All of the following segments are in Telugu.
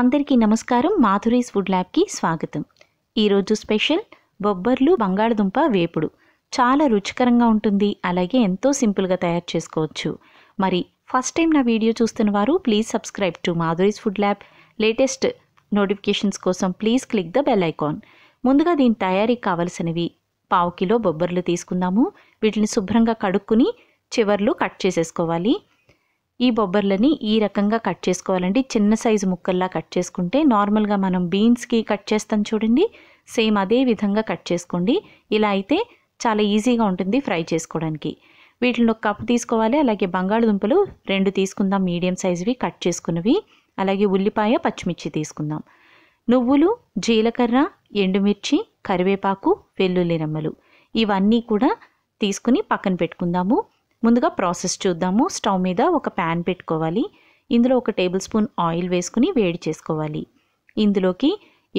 అందరికీ నమస్కారం మాధురీస్ ఫుడ్ ల్యాబ్కి స్వాగతం ఈరోజు స్పెషల్ బొబ్బర్లు బంగాళదుంప వేపుడు చాలా రుచికరంగా ఉంటుంది అలాగే ఎంతో సింపుల్గా తయారు చేసుకోవచ్చు మరి ఫస్ట్ టైం నా వీడియో చూస్తున్న వారు please subscribe to Madhuri's food lab latest notifications కోసం please click the bell icon ముందుగా దీని తయారీకి కావలసినవి పావు కిలో బొబ్బర్లు తీసుకుందాము వీటిని శుభ్రంగా కడుక్కుని చివర్లు కట్ చేసేసుకోవాలి ఈ బొబ్బర్లని ఈ రకంగా కట్ చేసుకోవాలండి చిన్న సైజు ముక్కల్లా కట్ చేసుకుంటే నార్మల్గా మనం బీన్స్కి కట్ చేస్తాం చూడండి సేమ్ అదే విధంగా కట్ చేసుకోండి ఇలా అయితే చాలా ఈజీగా ఉంటుంది ఫ్రై చేసుకోవడానికి వీటిని ఒక కప్పు తీసుకోవాలి అలాగే బంగాళదుంపలు రెండు తీసుకుందాం మీడియం సైజువి కట్ చేసుకున్నవి అలాగే ఉల్లిపాయ పచ్చిమిర్చి తీసుకుందాం నువ్వులు జీలకర్ర ఎండుమిర్చి కరివేపాకు వెల్లుల్లి రెమ్మలు ఇవన్నీ కూడా తీసుకుని పక్కన పెట్టుకుందాము ముందుగా ప్రాసెస్ చూద్దాము స్టవ్ మీద ఒక ప్యాన్ పెట్టుకోవాలి ఇందులో ఒక టేబుల్ స్పూన్ ఆయిల్ వేసుకుని వేడి చేసుకోవాలి ఇందులోకి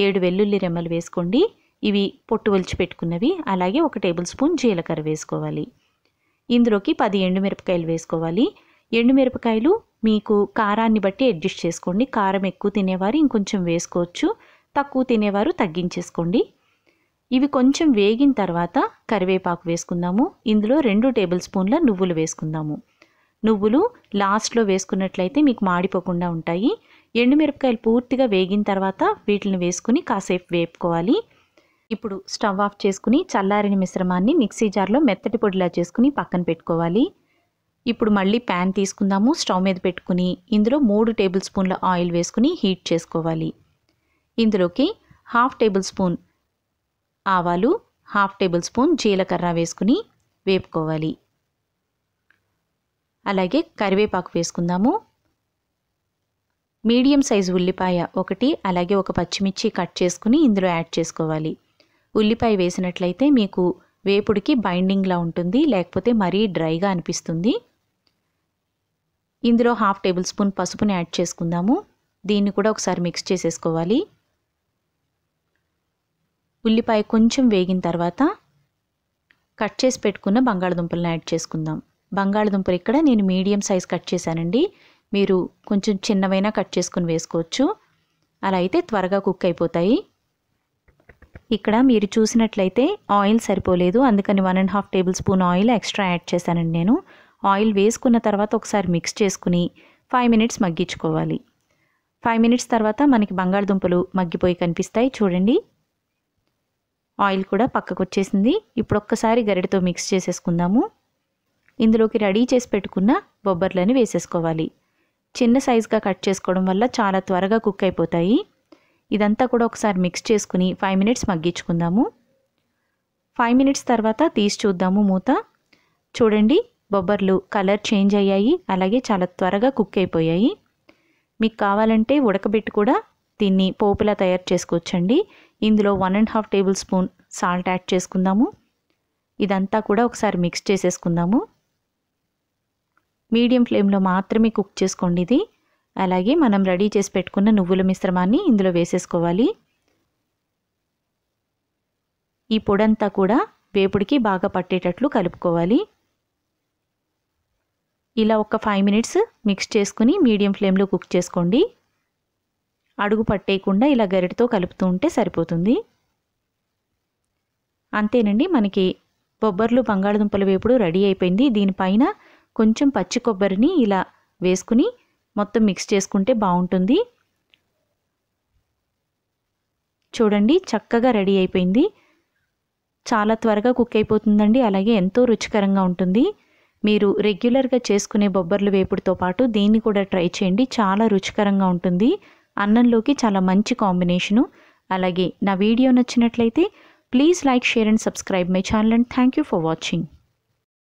ఏడు వెల్లుల్లి రెమ్మలు వేసుకోండి ఇవి పొట్టు ఒలిచి పెట్టుకున్నవి అలాగే ఒక టేబుల్ స్పూన్ జీలకర్ర వేసుకోవాలి ఇందులోకి పది ఎండుమిరపకాయలు వేసుకోవాలి ఎండుమిరపకాయలు మీకు కారాన్ని బట్టి అడ్జస్ట్ చేసుకోండి కారం ఎక్కువ తినేవారు ఇంకొంచెం వేసుకోవచ్చు తక్కువ తినేవారు తగ్గించేసుకోండి ఇవి కొంచెం వేగిన తర్వాత కరివేపాకు వేసుకుందాము ఇందులో రెండు టేబుల్ స్పూన్ల నువ్వులు వేసుకుందాము నువ్వులు లాస్ట్లో వేసుకున్నట్లయితే మీకు మాడిపోకుండా ఉంటాయి ఎండుమిరపకాయలు పూర్తిగా వేగిన తర్వాత వీటిని వేసుకుని కాసేపు వేపుకోవాలి ఇప్పుడు స్టవ్ ఆఫ్ చేసుకుని చల్లారిన మిశ్రమాన్ని మిక్సీ జార్లో మెత్తటి పొడిలా చేసుకుని పక్కన పెట్టుకోవాలి ఇప్పుడు మళ్ళీ ప్యాన్ తీసుకుందాము స్టవ్ మీద పెట్టుకుని ఇందులో మూడు టేబుల్ స్పూన్ల ఆయిల్ వేసుకుని హీట్ చేసుకోవాలి ఇందులోకి హాఫ్ టేబుల్ స్పూన్ ఆవాలు హాఫ్ టేబుల్ స్పూన్ జీలకర్ర వేసుకుని వేపుకోవాలి అలాగే కరివేపాకు వేసుకుందాము మీడియం సైజు ఉల్లిపాయ ఒకటి అలాగే ఒక పచ్చిమిర్చి కట్ చేసుకుని ఇందులో యాడ్ చేసుకోవాలి ఉల్లిపాయ వేసినట్లయితే మీకు వేపుడికి బైండింగ్లా ఉంటుంది లేకపోతే మరీ డ్రైగా అనిపిస్తుంది ఇందులో హాఫ్ టేబుల్ స్పూన్ పసుపుని యాడ్ చేసుకుందాము దీన్ని కూడా ఒకసారి మిక్స్ చేసేసుకోవాలి ఉల్లిపాయ కొంచెం వేగిన తర్వాత కట్ చేసి పెట్టుకున్న బంగాళదుంపలను యాడ్ చేసుకుందాం బంగాళదుంపలు ఇక్కడ నేను మీడియం సైజ్ కట్ చేశానండి మీరు కొంచెం చిన్నవైనా కట్ చేసుకుని వేసుకోవచ్చు అలా అయితే త్వరగా కుక్ అయిపోతాయి ఇక్కడ మీరు చూసినట్లయితే ఆయిల్ సరిపోలేదు అందుకని one and half tablespoon oil extra add చేశానండి నేను ఆయిల్ వేసుకున్న తర్వాత ఒకసారి మిక్స్ చేసుకుని ఫైవ్ మినిట్స్ మగ్గించుకోవాలి ఫైవ్ మినిట్స్ తర్వాత మనకి బంగాళదుంపలు మగ్గిపోయి కనిపిస్తాయి చూడండి ఆయిల్ కూడా పక్కకు వచ్చేసింది ఇప్పుడు ఒక్కసారి గరిటతో మిక్స్ చేసేసుకుందాము ఇందులోకి రెడీ చేసి పెట్టుకున్న బొబ్బర్లని వేసేసుకోవాలి చిన్న సైజుగా కట్ చేసుకోవడం వల్ల చాలా త్వరగా కుక్ అయిపోతాయి ఇదంతా కూడా ఒకసారి మిక్స్ చేసుకుని ఫైవ్ మినిట్స్ మగ్గించుకుందాము ఫైవ్ మినిట్స్ తర్వాత తీసి చూద్దాము మూత చూడండి బొబ్బర్లు కలర్ చేంజ్ అయ్యాయి అలాగే చాలా త్వరగా కుక్ అయిపోయాయి మీకు కావాలంటే ఉడకబెట్టి కూడా దీన్ని పోపులా తయారు చేసుకోవచ్చండి ఇందులో one and half tablespoon salt add చేసుకుందాము ఇదంతా కూడా ఒకసారి మిక్స్ చేసేసుకుందాము మీడియం ఫ్లేమ్లో మాత్రమే కుక్ చేసుకోండి ఇది అలాగే మనం రెడీ చేసి పెట్టుకున్న నువ్వుల మిశ్రమాన్ని ఇందులో వేసేసుకోవాలి ఈ పొడంతా కూడా వేపుడికి బాగా పట్టేటట్లు కలుపుకోవాలి ఇలా ఒక ఫైవ్ మినిట్స్ మిక్స్ చేసుకుని మీడియం ఫ్లేమ్లో కుక్ చేసుకోండి అడుగు పట్టేయకుండా ఇలా గరిటతో కలుపుతూ ఉంటే సరిపోతుంది అంతేనండి మనకి బొబ్బర్లు బంగాళదుంపల వేపుడు రెడీ అయిపోయింది దీనిపైన కొంచెం పచ్చి కొబ్బరిని ఇలా వేసుకుని మొత్తం మిక్స్ చేసుకుంటే బాగుంటుంది చూడండి చక్కగా రెడీ అయిపోయింది చాలా త్వరగా కుక్ అయిపోతుందండి అలాగే ఎంతో రుచికరంగా ఉంటుంది మీరు రెగ్యులర్గా చేసుకునే బొబ్బర్లు వేపుడుతో పాటు దీన్ని కూడా ట్రై చేయండి చాలా రుచికరంగా ఉంటుంది అన్నంలోకి చాలా మంచి కాంబినేషను అలాగే నా వీడియో నచ్చినట్లయితే please like share and subscribe my channel and thank you for watching